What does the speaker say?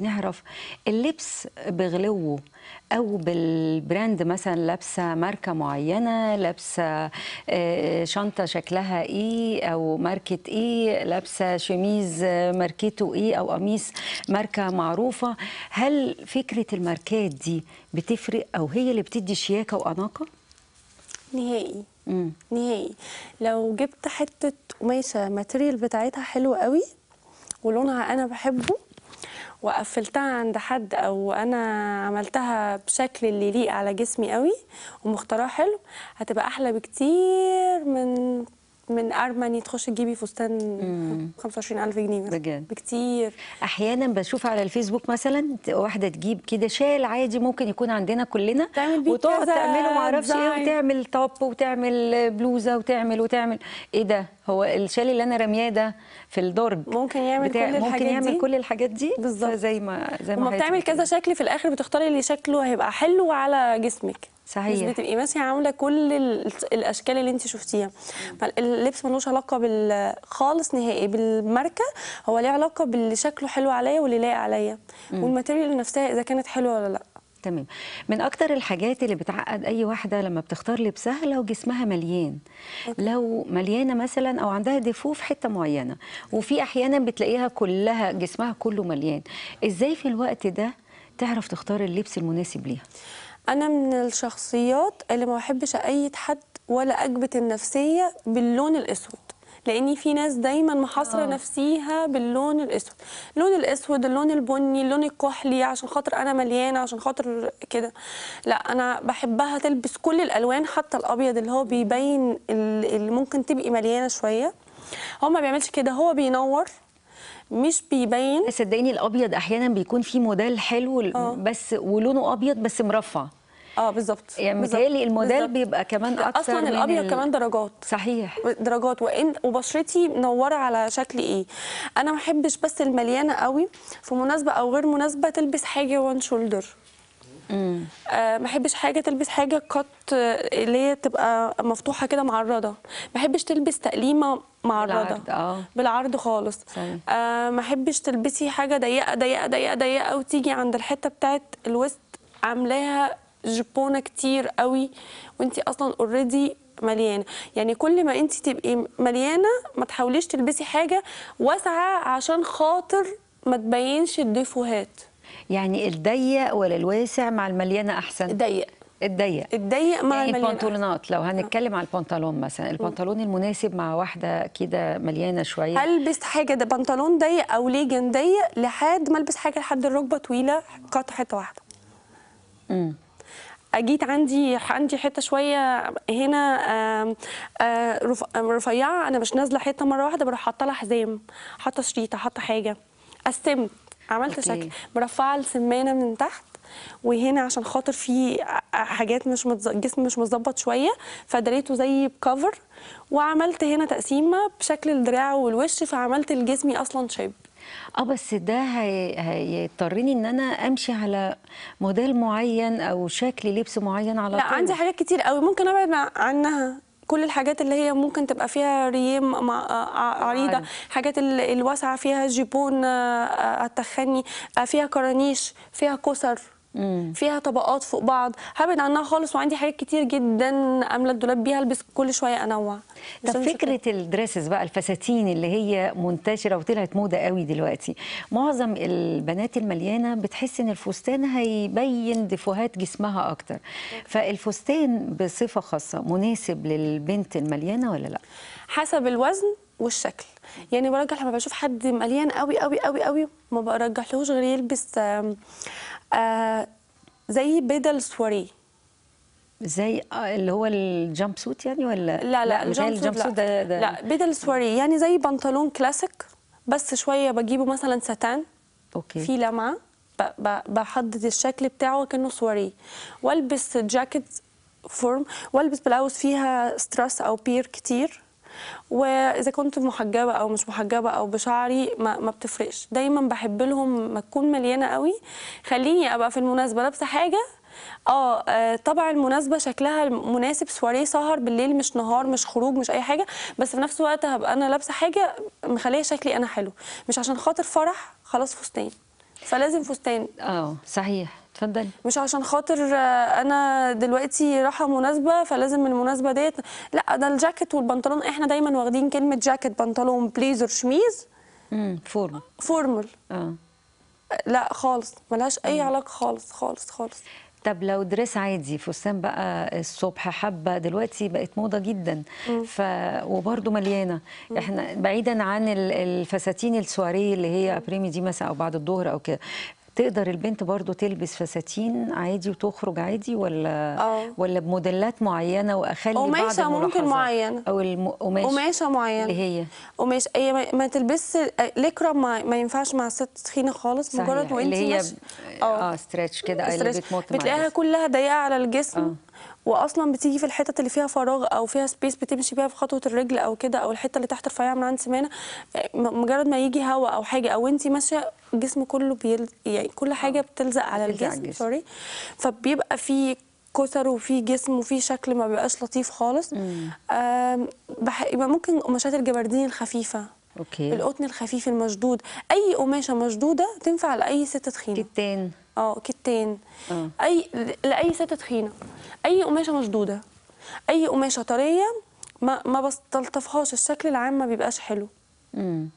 نعرف اللبس بغلوه او بالبراند مثلا لابسه ماركه معينه لابسه آه، شنطه شكلها ايه او ماركه ايه لابسه شميز ماركته ايه او قميص ماركه معروفه هل فكره الماركات دي بتفرق او هي اللي بتدي شياكه واناقه نهائي مم. نهائي لو جبت حته قماشه ماتيريال بتاعتها حلوه قوي ولونها انا بحبه وقفلتها عند حد او انا عملتها بشكل اللي يليق على جسمي قوي ومختارها حلو هتبقى احلى بكتير من من ارمني تخش تجيبي فستان 25000 جنيه بجد بكتير احيانا بشوف على الفيسبوك مثلا واحده تجيب كده شال عادي ممكن يكون عندنا كلنا وتقعد تعمله ما اعرفش ايه وتعمل توب وتعمل بلوزه وتعمل وتعمل ايه ده هو الشال اللي انا رمياه ده في الدرج ممكن يعمل بتاع كل الحاجات ممكن يعمل دي؟ كل الحاجات دي بالظبط زي ما زي ما بتعمل كذا شكل في الاخر بتختاري اللي شكله هيبقى حلو على جسمك صحيح مش بتبقي ماشيه عامله كل الاشكال اللي انت شفتيها فاللبس ملوش علاقه بال خالص نهائي بالماركه هو ليه علاقه باللي شكله حلو عليا واللي لايق عليا والماتيريال نفسها اذا كانت حلوه ولا لا تمام من اكتر الحاجات اللي بتعقد اي واحده لما بتختار لبسها لو جسمها مليان لو مليانه مثلا او عندها ديفو في حته معينه وفي احيانا بتلاقيها كلها جسمها كله مليان ازاي في الوقت ده تعرف تختار اللبس المناسب ليها انا من الشخصيات اللي ما بحبش أي حد ولا اكبت النفسيه باللون الاسود لان في ناس دايما محاصره آه. نفسيها باللون الاسود اللون الاسود اللون البني اللون الكحلي عشان خاطر انا مليانه عشان خاطر كده لا انا بحبها تلبس كل الالوان حتى الابيض اللي هو بيبين اللي ممكن تبقي مليانه شويه هو ما بيعملش كده هو بينور مش بيبين صدقيني الابيض احيانا بيكون فيه موديل حلو أوه. بس ولونه ابيض بس مرفع اه بالظبط يعني متهيألي الموديل بالزبط. بيبقى كمان اكتر اصلا الابيض ال... كمان درجات صحيح درجات وإن وبشرتي منوره على شكل ايه انا ما بحبش بس المليانه قوي في مناسبه او غير مناسبه تلبس حاجه وان شولدر امم ما بحبش حاجه تلبس حاجه كات آه، اللي هي تبقى مفتوحه كده معرضه ما بحبش تلبس تقليمه معرضه بالعرض اه بالعرض خالص صحيح. آه ما احبش تلبسي حاجه ضيقه ضيقه ضيقه ضيقه وتيجي عند الحته بتاعت الوسط عاملاها جبونه كتير قوي وانت اصلا اوريدي مليانه يعني كل ما انت تبقي مليانه ما تحاوليش تلبسي حاجه واسعه عشان خاطر ما تبينش الديفوهات يعني الضيق ولا الواسع مع المليانه احسن ضيق الضيق الضيق مع يعني البنطلونات لو هنتكلم على البنطلون مثلا البنطلون المناسب مع واحده كده مليانه شويه هلبس حاجه ده بنطلون ضيق او ليجن ضيق لحد ما البس حاجه لحد الركبه طويله قطع حته واحده امم اجيت عندي عندي حته شويه هنا آه، رفيعه انا مش نازله حته مره واحده بروح حاطه لها حزام حاطه شريطه حاطه حاجه قسمت عملت شكل مرفعه السمانه من تحت وهنا عشان خاطر في حاجات مش متز... جسم مش مظبط شويه فدريته زي بكفر وعملت هنا تقسيمه بشكل الدراع والوش فعملت لجسمي اصلا شيب اه بس ده هيضطرني ان انا امشي على موديل معين او شكل لبس معين على لا طول. عندي حاجات كتير قوي ممكن ابعد عنها كل الحاجات اللي هي ممكن تبقى فيها ريم آه، آه، عريضه حاجات الواسعه فيها جيبون آه، التخني فيها كرانيش فيها كسر مم. فيها طبقات فوق بعض هبعد عنها خالص وعندي حاجات كتير جدا املى الدولاب بيها البس كل شويه انوع طب فكره الدريسز بقى الفساتين اللي هي منتشره وطلعت موضه قوي دلوقتي معظم البنات المليانه بتحس ان الفستان هيبين دفوهات جسمها اكتر فالفستان بصفه خاصه مناسب للبنت المليانه ولا لا حسب الوزن والشكل يعني برجح لما بشوف حد مليان قوي قوي قوي قوي ما برجحلهوش غير يلبس آه زي بدل سواري زي آه، اللي هو الجامب سوت يعني ولا لا لا الجامب سوت لا. ده, ده لا بدل سواري يعني زي بنطلون كلاسيك بس شويه بجيبه مثلا ساتان اوكي في لمعه بحدد الشكل بتاعه كانه سواري والبس جاكيت فورم والبس بلاوز فيها ستراس او بير كتير واذا كنت محجبه او مش محجبه او بشعري ما, ما بتفرقش دايما بحب لهم ما تكون مليانه قوي خليني ابقى في المناسبه لابسه حاجه اه, آه، طبعا المناسبه شكلها مناسب سواريه سهر بالليل مش نهار مش خروج مش اي حاجه بس في نفس الوقت هبقى انا لابسه حاجه مخليه شكلي انا حلو مش عشان خاطر فرح خلاص فستان فلازم فستان اه صحيح اتفضلي مش عشان خاطر انا دلوقتي راحه مناسبه فلازم المناسبه ديت لا ده الجاكيت والبنطلون احنا دايما واخدين كلمه جاكيت بنطلون بليزر شميز امم فورمال فورمال اه لا خالص ملهاش اي مم. علاقه خالص خالص خالص طب لو دريس عادي فستان بقى الصبح حبه دلوقتي بقت موضه جدا ف وبرده مليانه احنا بعيدا عن الفساتين السواريه اللي هي ابريمي دي مثلا او بعد الظهر او كده تقدر البنت برضو تلبس فساتين عادي وتخرج عادي ولا أوه. ولا بموديلات معينه واخلي قماشه ممكن معينه او القماشه قماشه معينه اللي هي قماش هي ما, تلبسش تلبس الاكرم ما, ما ينفعش مع ست تخينه خالص مجرد وانت اللي هي اه ستريتش اه. كده اي بتلاقيها كلها ضيقه على الجسم أوه. واصلا بتيجي في الحتت اللي فيها فراغ او فيها سبيس بتمشي بيها في خطوه الرجل او كده او الحته اللي تحت الرفيعه من عند سمانه مجرد ما يجي هواء او حاجه او انت ماشيه الجسم كله بيل... يعني كل حاجه آه. بتلزق على الجسم سوري فبيبقى في كسر وفي جسم وفي شكل ما بيبقاش لطيف خالص بح... ممكن قماشات الجبردين الخفيفه اوكي القطن الخفيف المشدود اي قماشه مشدوده تنفع لاي ست تخينه كتان اه كتان اه. اي لاي ست تخينه اي قماشه مشدوده اي قماشه طريه ما ما بستلطفهاش الشكل العام ما بيبقاش حلو